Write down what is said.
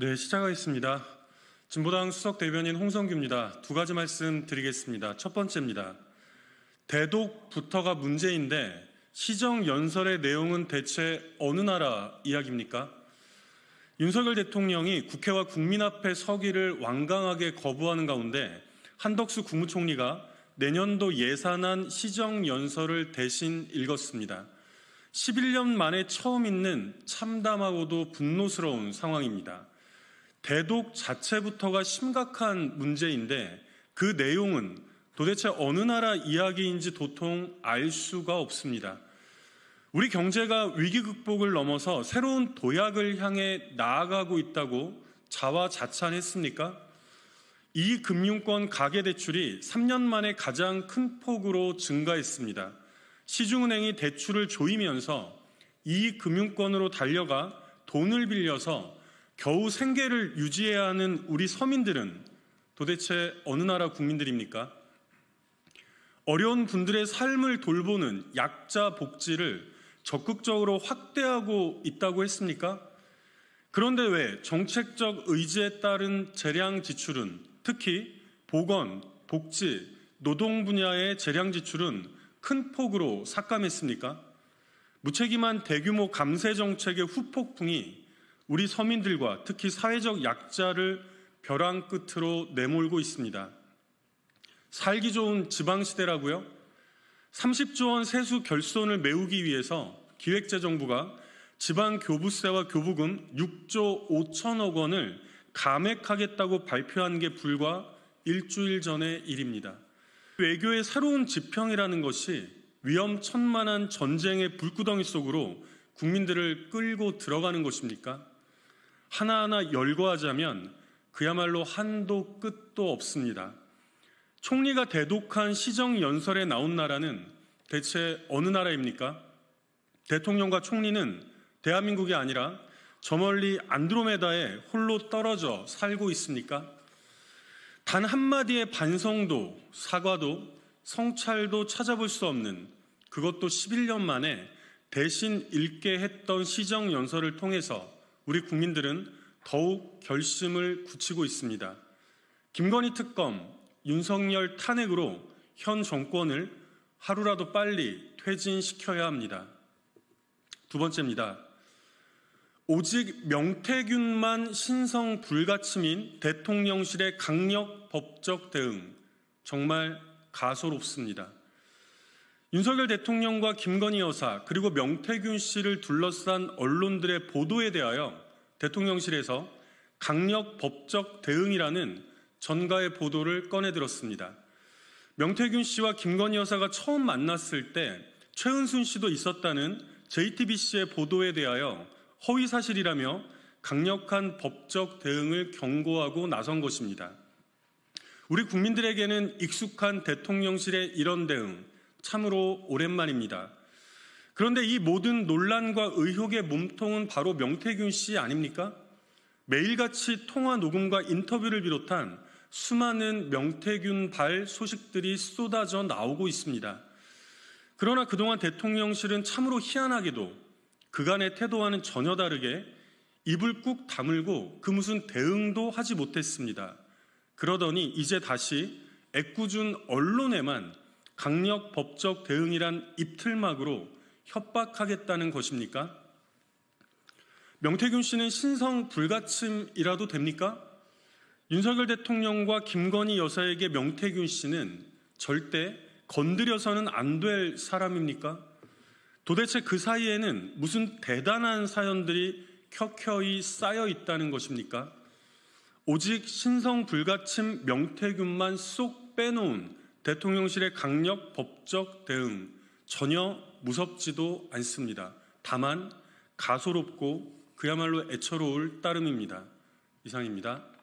네, 시작하겠습니다. 진보당 수석 대변인 홍성규입니다. 두 가지 말씀 드리겠습니다. 첫 번째입니다. 대독부터가 문제인데 시정 연설의 내용은 대체 어느 나라 이야기입니까? 윤석열 대통령이 국회와 국민 앞에 서기를 완강하게 거부하는 가운데 한덕수 국무총리가 내년도 예산안 시정 연설을 대신 읽었습니다. 11년 만에 처음 있는 참담하고도 분노스러운 상황입니다. 대독 자체부터가 심각한 문제인데 그 내용은 도대체 어느 나라 이야기인지 도통 알 수가 없습니다. 우리 경제가 위기 극복을 넘어서 새로운 도약을 향해 나아가고 있다고 자화자찬했습니까? 이 금융권 가계대출이 3년 만에 가장 큰 폭으로 증가했습니다. 시중은행이 대출을 조이면서 이 금융권으로 달려가 돈을 빌려서 겨우 생계를 유지해야 하는 우리 서민들은 도대체 어느 나라 국민들입니까? 어려운 분들의 삶을 돌보는 약자 복지를 적극적으로 확대하고 있다고 했습니까? 그런데 왜 정책적 의지에 따른 재량 지출은 특히 보건, 복지, 노동 분야의 재량 지출은 큰 폭으로 삭감했습니까? 무책임한 대규모 감세 정책의 후폭풍이 우리 서민들과 특히 사회적 약자를 벼랑 끝으로 내몰고 있습니다. 살기 좋은 지방시대라고요? 30조 원 세수 결손을 메우기 위해서 기획재정부가 지방 교부세와 교부금 6조 5천억 원을 감액하겠다고 발표한 게 불과 일주일 전의 일입니다. 외교의 새로운 지평이라는 것이 위험천만한 전쟁의 불구덩이 속으로 국민들을 끌고 들어가는 것입니까? 하나하나 열거하자면 그야말로 한도 끝도 없습니다. 총리가 대독한 시정 연설에 나온 나라는 대체 어느 나라입니까? 대통령과 총리는 대한민국이 아니라 저 멀리 안드로메다에 홀로 떨어져 살고 있습니까? 단 한마디의 반성도, 사과도, 성찰도 찾아볼 수 없는 그것도 11년 만에 대신 읽게 했던 시정 연설을 통해서 우리 국민들은 더욱 결심을 굳히고 있습니다. 김건희 특검, 윤석열 탄핵으로 현 정권을 하루라도 빨리 퇴진시켜야 합니다. 두 번째입니다. 오직 명태균만 신성 불가침인 대통령실의 강력 법적 대응 정말 가소롭습니다. 윤석열 대통령과 김건희 여사 그리고 명태균 씨를 둘러싼 언론들의 보도에 대하여 대통령실에서 강력 법적 대응이라는 전가의 보도를 꺼내 들었습니다. 명태균 씨와 김건희 여사가 처음 만났을 때 최은순 씨도 있었다는 JTBC의 보도에 대하여 허위 사실이라며 강력한 법적 대응을 경고하고 나선 것입니다. 우리 국민들에게는 익숙한 대통령실의 이런 대응, 참으로 오랜만입니다. 그런데 이 모든 논란과 의혹의 몸통은 바로 명태균 씨 아닙니까? 매일같이 통화 녹음과 인터뷰를 비롯한 수많은 명태균 발 소식들이 쏟아져 나오고 있습니다. 그러나 그동안 대통령실은 참으로 희한하게도 그간의 태도와는 전혀 다르게 입을 꾹 다물고 그 무슨 대응도 하지 못했습니다. 그러더니 이제 다시 애꿎은 언론에만 강력 법적 대응이란 입틀막으로 협박하겠다는 것입니까? 명태균 씨는 신성 불가침이라도 됩니까? 윤석열 대통령과 김건희 여사에게 명태균 씨는 절대 건드려서는 안 될 사람입니까? 도대체 그 사이에는 무슨 대단한 사연들이 켜켜이 쌓여 있다는 것입니까? 오직 신성 불가침 명태균만 쏙 빼놓은 대통령실의 강력 법적 대응 전혀 무섭지도 않습니다. 다만 가소롭고 그야말로 애처로울 따름입니다. 이상입니다.